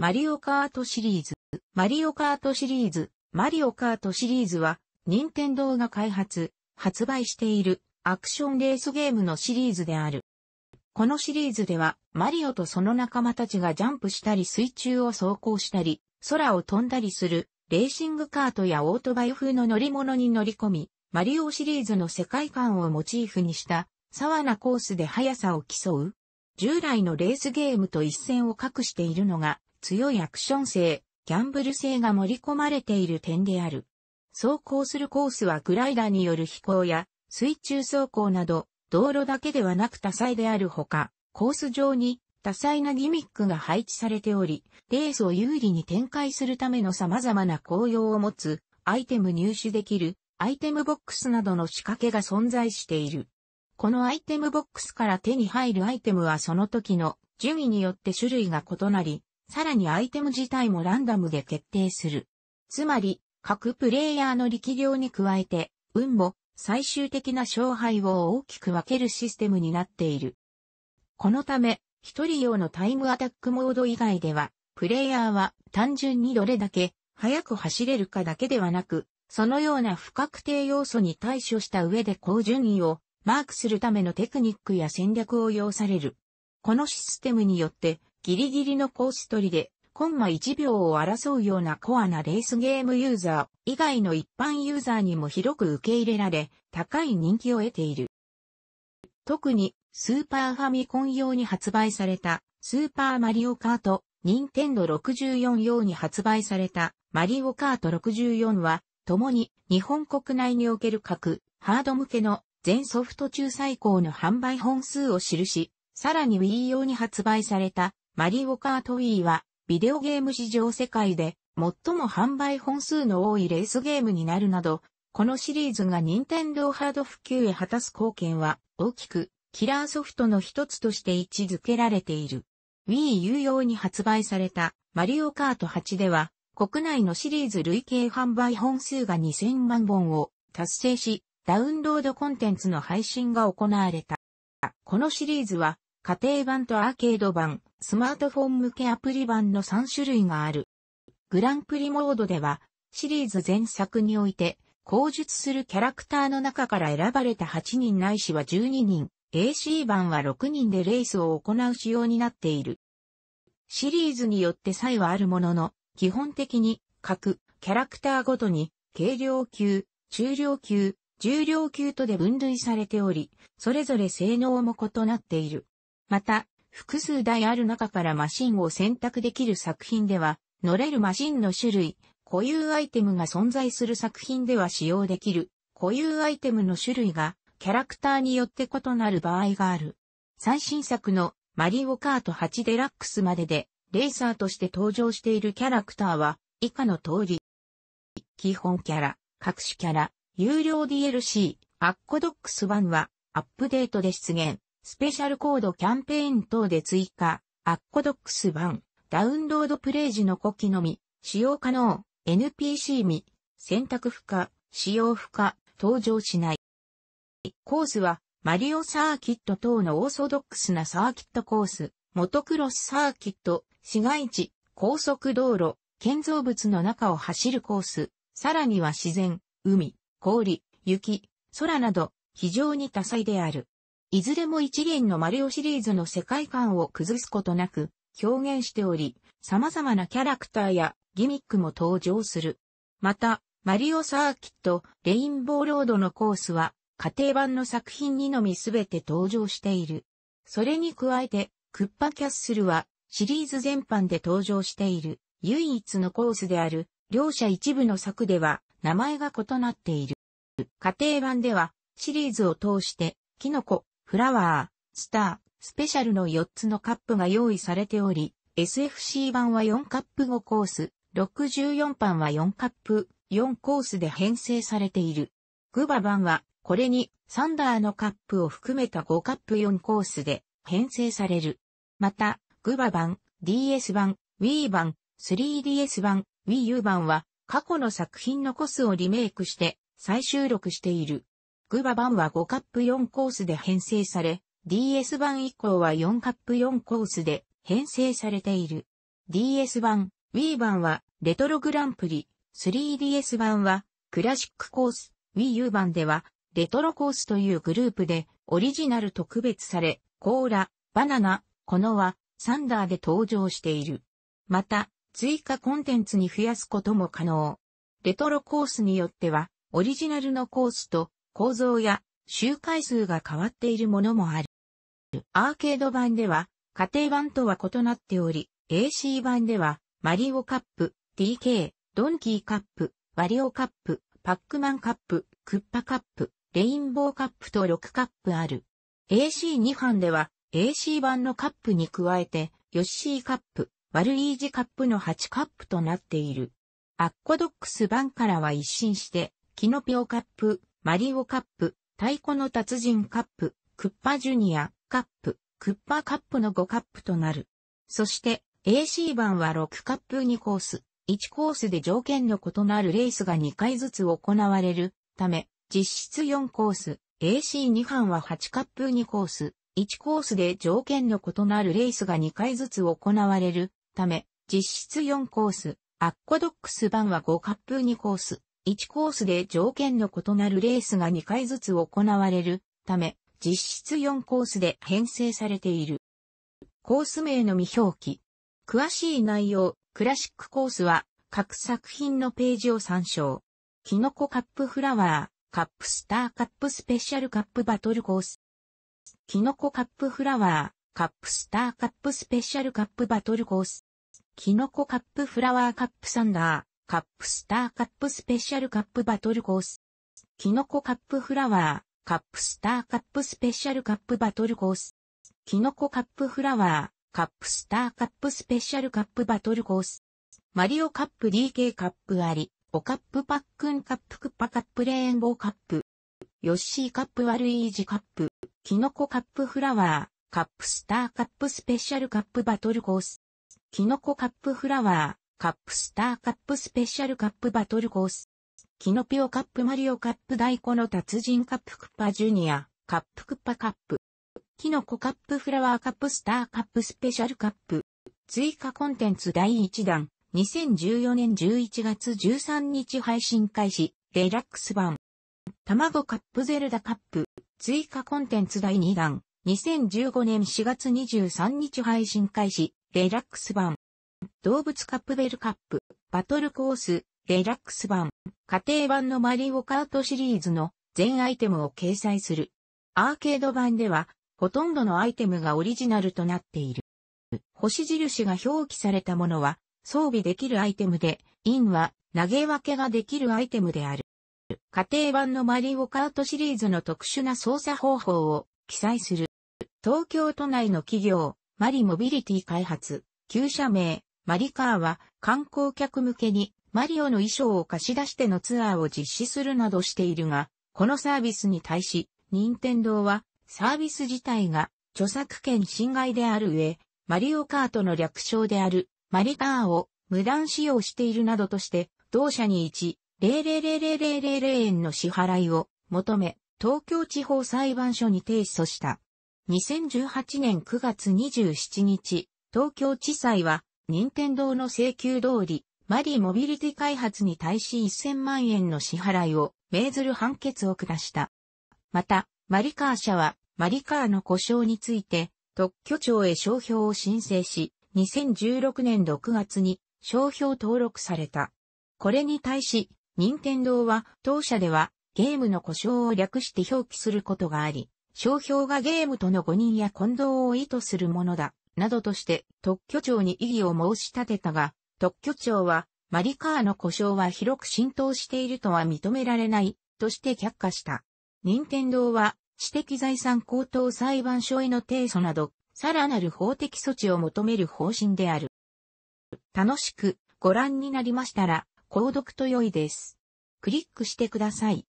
マリオカートシリーズ。マリオカートシリーズ。マリオカートシリーズは、任天堂が開発、発売しているアクションレースゲームのシリーズである。このシリーズでは、マリオとその仲間たちがジャンプしたり水中を走行したり、空を飛んだりする、レーシングカートやオートバイ風の乗り物に乗り込み、マリオシリーズの世界観をモチーフにした、サワナコースで速さを競う。従来のレースゲームと一線を画しているのが、強いアクション性、ギャンブル性が盛り込まれている点である。走行するコースはグライダーによる飛行や水中走行など、道路だけではなく多彩であるほか、コース上に多彩なギミックが配置されており、レースを有利に展開するための様々な効用を持つ、アイテム入手できる、アイテムボックスなどの仕掛けが存在している。このアイテムボックスから手に入るアイテムはその時の順位によって種類が異なり、さらにアイテム自体もランダムで決定する。つまり、各プレイヤーの力量に加えて、運も最終的な勝敗を大きく分けるシステムになっている。このため、一人用のタイムアタックモード以外では、プレイヤーは単純にどれだけ速く走れるかだけではなく、そのような不確定要素に対処した上で高順位をマークするためのテクニックや戦略を要される。このシステムによって、ギリギリのコース取りで、コンマ1秒を争うようなコアなレースゲームユーザー以外の一般ユーザーにも広く受け入れられ、高い人気を得ている。特に、スーパーファミコン用に発売された、スーパーマリオカート、ニンテンド64用に発売された、マリオカート64は、共に日本国内における各ハード向けの全ソフト中最高の販売本数を記し、さらに Wii 用に発売されたマリオカート Wii は、ビデオゲーム史上世界で、最も販売本数の多いレースゲームになるなど、このシリーズが任天堂ハード普及へ果たす貢献は、大きく、キラーソフトの一つとして位置づけられている。Wii U 用に発売された、マリオカート8では、国内のシリーズ累計販売本数が2000万本を達成し、ダウンロードコンテンツの配信が行われた。このシリーズは、家庭版とアーケード版、スマートフォン向けアプリ版の3種類がある。グランプリモードでは、シリーズ前作において、口述するキャラクターの中から選ばれた8人ないしは12人、AC 版は6人でレースを行う仕様になっている。シリーズによって差異はあるものの、基本的に各キャラクターごとに軽量級、中量級、重量級とで分類されており、それぞれ性能も異なっている。また、複数台ある中からマシンを選択できる作品では、乗れるマシンの種類、固有アイテムが存在する作品では使用できる、固有アイテムの種類が、キャラクターによって異なる場合がある。最新作のマリオカート8デラックスまでで、レーサーとして登場しているキャラクターは、以下の通り。基本キャラ、各種キャラ、有料 DLC、アッコドックス1は、アップデートで出現。スペシャルコードキャンペーン等で追加、アッコドックス版、ダウンロードプレイ時のコキのみ、使用可能、NPC 未、選択不可、使用不可、登場しない。コースは、マリオサーキット等のオーソドックスなサーキットコース、モトクロスサーキット、市街地、高速道路、建造物の中を走るコース、さらには自然、海、氷、雪、空など、非常に多彩である。いずれも一元のマリオシリーズの世界観を崩すことなく表現しており、様々なキャラクターやギミックも登場する。また、マリオサーキット、レインボーロードのコースは、家庭版の作品にのみすべて登場している。それに加えて、クッパキャッスルは、シリーズ全般で登場している、唯一のコースである、両者一部の作では、名前が異なっている。家庭版では、シリーズを通して、キノコ、フラワー、スター、スペシャルの4つのカップが用意されており、SFC 版は4カップ5コース、64版は4カップ4コースで編成されている。グバ版は、これにサンダーのカップを含めた5カップ4コースで編成される。また、グバ版、DS 版、Wii 版、3DS 版、Wii U 版は過去の作品のコスをリメイクして再収録している。グバ版は5カップ4コースで編成され、DS 版以降は4カップ4コースで編成されている。DS 版、Wii 版はレトログランプリ、3DS 版はクラシックコース、Wii U 版ではレトロコースというグループでオリジナルと区別され、コーラ、バナナ、コノはサンダーで登場している。また、追加コンテンツに増やすことも可能。レトロコースによっては、オリジナルのコースと構造や周回数が変わっているものもある。アーケード版では、家庭版とは異なっており、AC 版では、マリオカップ、TK、ドンキーカップ、ワリオカップ、パックマンカップ、クッパカップ、レインボーカップと6カップある。AC2 版では、AC 版のカップに加えて、ヨッシーカップ、ワルイージカップの8カップとなっている。アッコドックス版からは一新して、キノピオカップ、マリオカップ、太鼓の達人カップ、クッパジュニア、カップ、クッパカップの5カップとなる。そして、AC 版は6カップ2コース、1コースで条件の異なるレースが2回ずつ行われるため、実質4コース、AC2 班は8カップ2コース、1コースで条件の異なるレースが2回ずつ行われるため、実質4コース、アッコドックス版は5カップ2コース、1コースで条件の異なるレースが2回ずつ行われるため、実質4コースで編成されている。コース名の未表記。詳しい内容、クラシックコースは各作品のページを参照。キノコカップフラワー、カップスターカップスペシャルカップバトルコース。キノコカップフラワー、カップスターカップスペシャルカップバトルコース。キノコカップフラワーカップサンダー、カップスターカップスペシャルカップバトルコース。キノコカップフラワー、カップスターカップスペシャルカップバトルコース。キノコカップフラワー、カップスターカップスペシャルカップバトルコース。マリオカップ DK カップあり、オカップパックンカップクッパカップレーンボーカップ。ヨッシーカップワルイージカップ。キノコカップフラワー、カップスターカップスペシャルカップバトルコース。キノコカップフラワー、カップスターカップスペシャルカップバトルコース。キノピオカップマリオカップダイコの達人カップクッパジュニア、カップクッパカップ。キノコカップフラワーカップスターカップスペシャルカップ。追加コンテンツ第1弾。2014年11月13日配信開始、デラックス版。卵カップゼルダカップ、追加コンテンツ第2弾、2015年4月23日配信開始、デラックス版。動物カップベルカップ、バトルコース、デラックス版、家庭版のマリオカートシリーズの全アイテムを掲載する。アーケード版では、ほとんどのアイテムがオリジナルとなっている。星印が表記されたものは、装備できるアイテムで、インは投げ分けができるアイテムである。家庭版のマリオカートシリーズの特殊な操作方法を記載する。東京都内の企業、マリモビリティ開発、旧社名、マリカーは観光客向けにマリオの衣装を貸し出してのツアーを実施するなどしているが、このサービスに対し、任天堂はサービス自体が著作権侵害である上、マリオカートの略称であるマリカーを無断使用しているなどとして、同社に1,0000000円の支払いを求め、東京地方裁判所に提訴した。2018年9月27日、東京地裁は任天堂の請求通り、マリモビリティ開発に対し1000万円の支払いを命ずる判決を下した。また、マリカー社は、マリカーの故障について、特許庁へ商標を申請し、2016年6月に商標登録された。これに対し、任天堂は当社ではゲームの故障を略して表記することがあり、商標がゲームとの誤認や混同を意図するものだなどとして特許庁に異議を申し立てたが、特許庁はマリカーの故障は広く浸透しているとは認められないとして却下した。任天堂は知的財産高等裁判所への提訴など、さらなる法的措置を求める方針である。楽しくご覧になりましたら、購読と良いです。クリックしてください。